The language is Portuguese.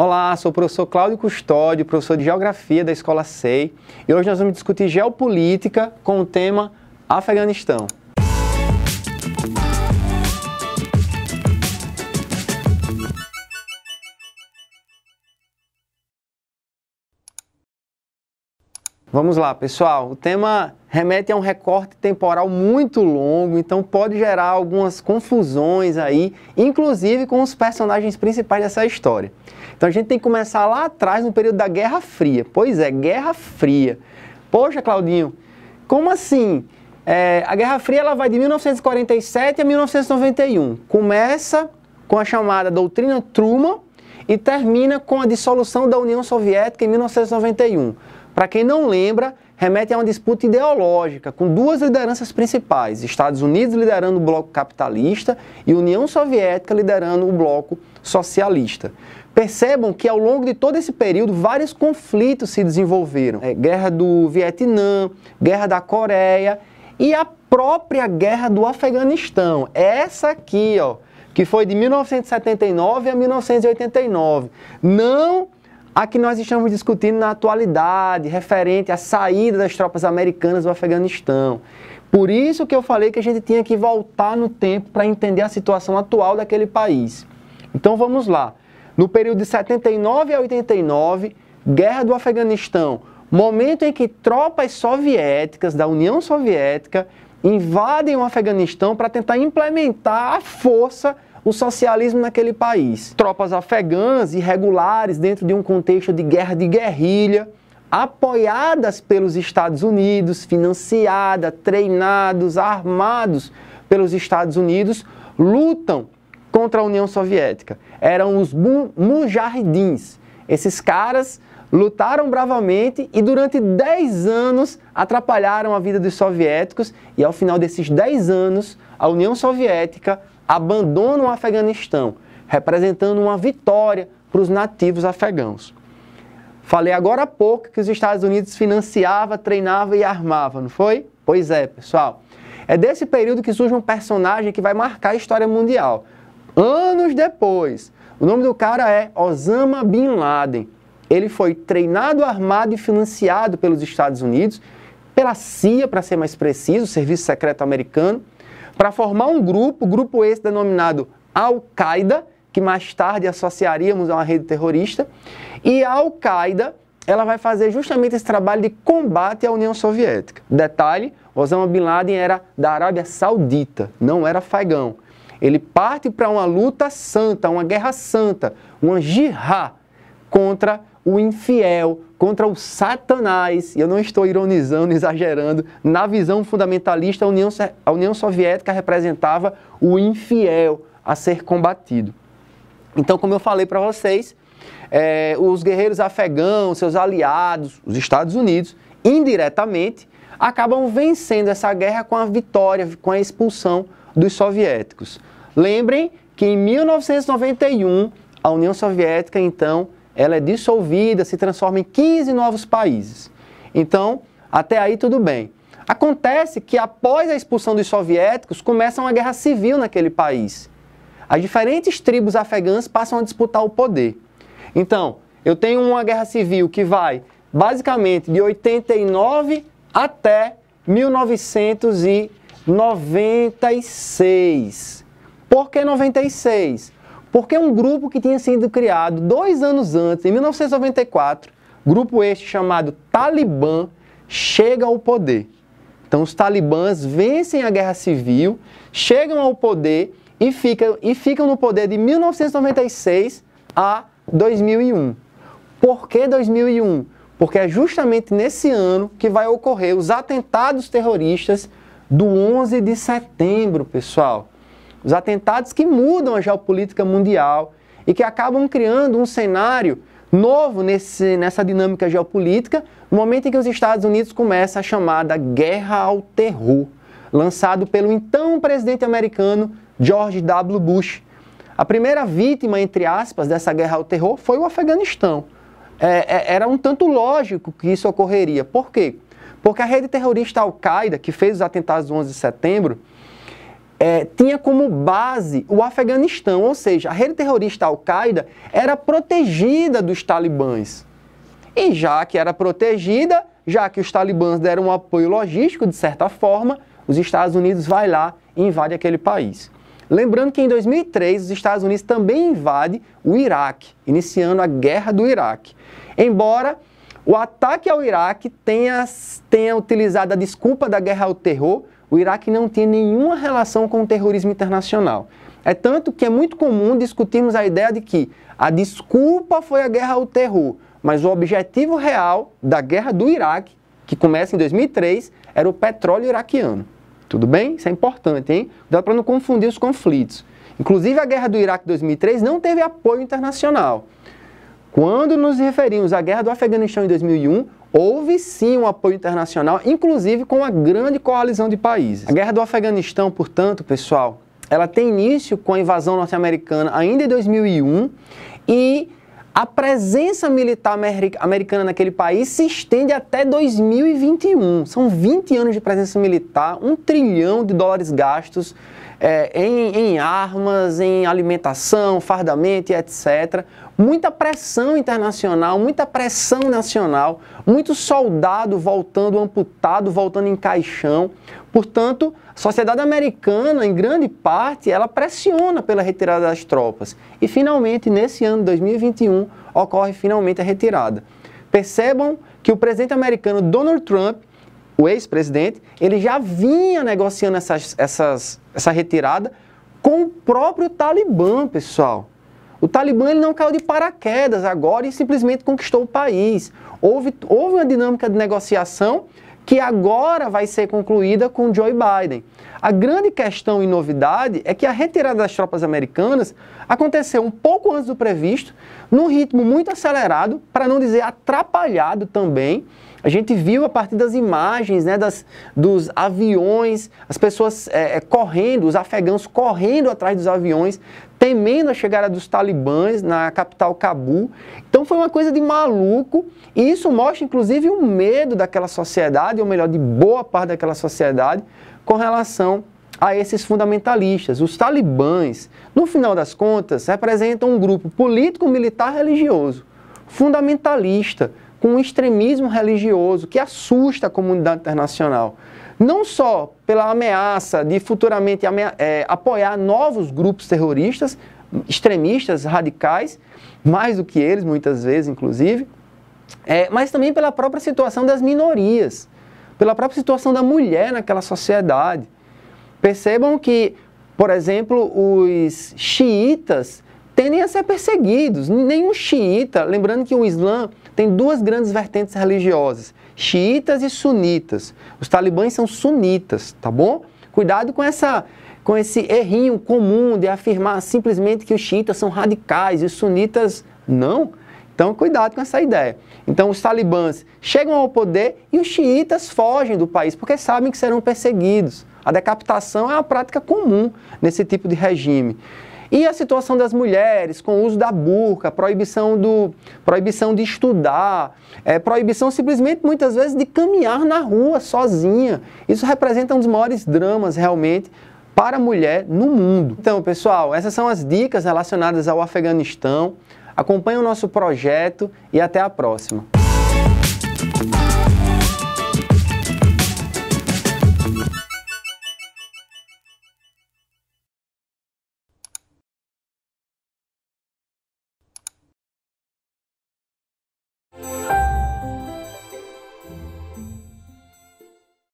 Olá, sou o professor Cláudio Custódio, professor de Geografia da Escola SEI, e hoje nós vamos discutir geopolítica com o tema Afeganistão. Vamos lá, pessoal. O tema remete a um recorte temporal muito longo, então pode gerar algumas confusões aí, inclusive com os personagens principais dessa história. Então a gente tem que começar lá atrás, no período da Guerra Fria. Pois é, Guerra Fria. Poxa, Claudinho, como assim? É, a Guerra Fria ela vai de 1947 a 1991. Começa com a chamada Doutrina Truman e termina com a dissolução da União Soviética em 1991. Para quem não lembra, remete a uma disputa ideológica com duas lideranças principais: Estados Unidos liderando o bloco capitalista e União Soviética liderando o bloco socialista. Percebam que ao longo de todo esse período vários conflitos se desenvolveram: é, guerra do Vietnã, guerra da Coreia e a própria guerra do Afeganistão. Essa aqui, ó, que foi de 1979 a 1989. Não a que nós estamos discutindo na atualidade, referente à saída das tropas americanas do Afeganistão. Por isso que eu falei que a gente tinha que voltar no tempo para entender a situação atual daquele país. Então vamos lá. No período de 79 a 89, Guerra do Afeganistão, momento em que tropas soviéticas da União Soviética invadem o Afeganistão para tentar implementar a força o socialismo naquele país. Tropas afegãs irregulares dentro de um contexto de guerra de guerrilha, apoiadas pelos Estados Unidos, financiadas treinados, armados pelos Estados Unidos, lutam contra a União Soviética. Eram os mujahidins. Esses caras lutaram bravamente e durante 10 anos atrapalharam a vida dos soviéticos e ao final desses 10 anos a União Soviética abandonam o Afeganistão, representando uma vitória para os nativos afegãos. Falei agora há pouco que os Estados Unidos financiava, treinava e armava, não foi? Pois é, pessoal. É desse período que surge um personagem que vai marcar a história mundial. Anos depois, o nome do cara é Osama Bin Laden. Ele foi treinado, armado e financiado pelos Estados Unidos, pela CIA, para ser mais preciso, o Serviço Secreto Americano, para formar um grupo, grupo esse denominado Al-Qaeda, que mais tarde associaríamos a uma rede terrorista, e a Al-Qaeda ela vai fazer justamente esse trabalho de combate à União Soviética. Detalhe, Osama Bin Laden era da Arábia Saudita, não era faigão. Ele parte para uma luta santa, uma guerra santa, uma jihad contra o infiel, contra o Satanás, e eu não estou ironizando, exagerando, na visão fundamentalista, a União, a União Soviética representava o infiel a ser combatido. Então, como eu falei para vocês, é, os guerreiros afegãos, seus aliados, os Estados Unidos, indiretamente, acabam vencendo essa guerra com a vitória, com a expulsão dos soviéticos. Lembrem que em 1991, a União Soviética, então, ela é dissolvida, se transforma em 15 novos países. Então, até aí tudo bem. Acontece que após a expulsão dos soviéticos, começa uma guerra civil naquele país. As diferentes tribos afegãs passam a disputar o poder. Então, eu tenho uma guerra civil que vai basicamente de 89 até 1996. Por que 96? Porque um grupo que tinha sido criado dois anos antes, em 1994, grupo este chamado Talibã, chega ao poder. Então os talibãs vencem a guerra civil, chegam ao poder e ficam, e ficam no poder de 1996 a 2001. Por que 2001? Porque é justamente nesse ano que vai ocorrer os atentados terroristas do 11 de setembro, pessoal. Os atentados que mudam a geopolítica mundial e que acabam criando um cenário novo nesse, nessa dinâmica geopolítica, no momento em que os Estados Unidos começa a chamada Guerra ao Terror, lançado pelo então presidente americano George W. Bush. A primeira vítima, entre aspas, dessa guerra ao terror foi o Afeganistão. É, é era um tanto lógico que isso ocorreria. Por quê? Porque a rede terrorista Al-Qaeda, que fez os atentados do 11 de setembro, é, tinha como base o Afeganistão, ou seja, a rede terrorista Al-Qaeda era protegida dos talibãs. E já que era protegida, já que os talibãs deram um apoio logístico, de certa forma, os Estados Unidos vai lá e invade aquele país. Lembrando que em 2003 os Estados Unidos também invade o Iraque, iniciando a guerra do Iraque. Embora o ataque ao Iraque tenha, tenha utilizado a desculpa da guerra ao terror, o Iraque não tinha nenhuma relação com o terrorismo internacional. É tanto que é muito comum discutirmos a ideia de que a desculpa foi a guerra ao terror, mas o objetivo real da guerra do Iraque, que começa em 2003, era o petróleo iraquiano. Tudo bem? Isso é importante, hein? Dá para não confundir os conflitos. Inclusive, a guerra do Iraque de 2003 não teve apoio internacional. Quando nos referimos à guerra do Afeganistão em 2001, houve sim um apoio internacional, inclusive com uma grande coalizão de países. A guerra do Afeganistão, portanto, pessoal, ela tem início com a invasão norte-americana ainda em 2001 e a presença militar americana naquele país se estende até 2021. São 20 anos de presença militar, um trilhão de dólares gastos é, em, em armas, em alimentação, fardamento e etc. Muita pressão internacional, muita pressão nacional, muito soldado voltando amputado, voltando em caixão. Portanto, a sociedade americana, em grande parte, ela pressiona pela retirada das tropas. E finalmente, nesse ano 2021, ocorre finalmente a retirada. Percebam que o presidente americano Donald Trump o ex-presidente, ele já vinha negociando essas, essas, essa retirada com o próprio Talibã, pessoal. O Talibã ele não caiu de paraquedas agora e simplesmente conquistou o país. Houve, houve uma dinâmica de negociação que agora vai ser concluída com Joe Biden. A grande questão e novidade é que a retirada das tropas americanas aconteceu um pouco antes do previsto, num ritmo muito acelerado, para não dizer atrapalhado também, a gente viu a partir das imagens, né, das, dos aviões, as pessoas é, é, correndo, os afegãos correndo atrás dos aviões, temendo a chegada dos talibãs na capital Cabul. Então foi uma coisa de maluco, e isso mostra inclusive o medo daquela sociedade, ou melhor, de boa parte daquela sociedade, com relação a esses fundamentalistas. Os talibãs, no final das contas, representam um grupo político, militar, religioso, fundamentalista, com um extremismo religioso que assusta a comunidade internacional. Não só pela ameaça de futuramente é, apoiar novos grupos terroristas, extremistas radicais, mais do que eles, muitas vezes, inclusive, é, mas também pela própria situação das minorias, pela própria situação da mulher naquela sociedade. Percebam que, por exemplo, os xiitas tendem a ser perseguidos. Nenhum xiita, lembrando que o Islã tem duas grandes vertentes religiosas, xiitas e sunitas. Os talibãs são sunitas, tá bom? Cuidado com essa com esse errinho comum de afirmar simplesmente que os xiitas são radicais e os sunitas não. Então, cuidado com essa ideia. Então, os talibãs chegam ao poder e os xiitas fogem do país porque sabem que serão perseguidos. A decapitação é uma prática comum nesse tipo de regime. E a situação das mulheres, com o uso da burca, proibição, do, proibição de estudar, é, proibição simplesmente muitas vezes de caminhar na rua sozinha. Isso representa um dos maiores dramas realmente para a mulher no mundo. Então, pessoal, essas são as dicas relacionadas ao Afeganistão. Acompanhe o nosso projeto e até a próxima.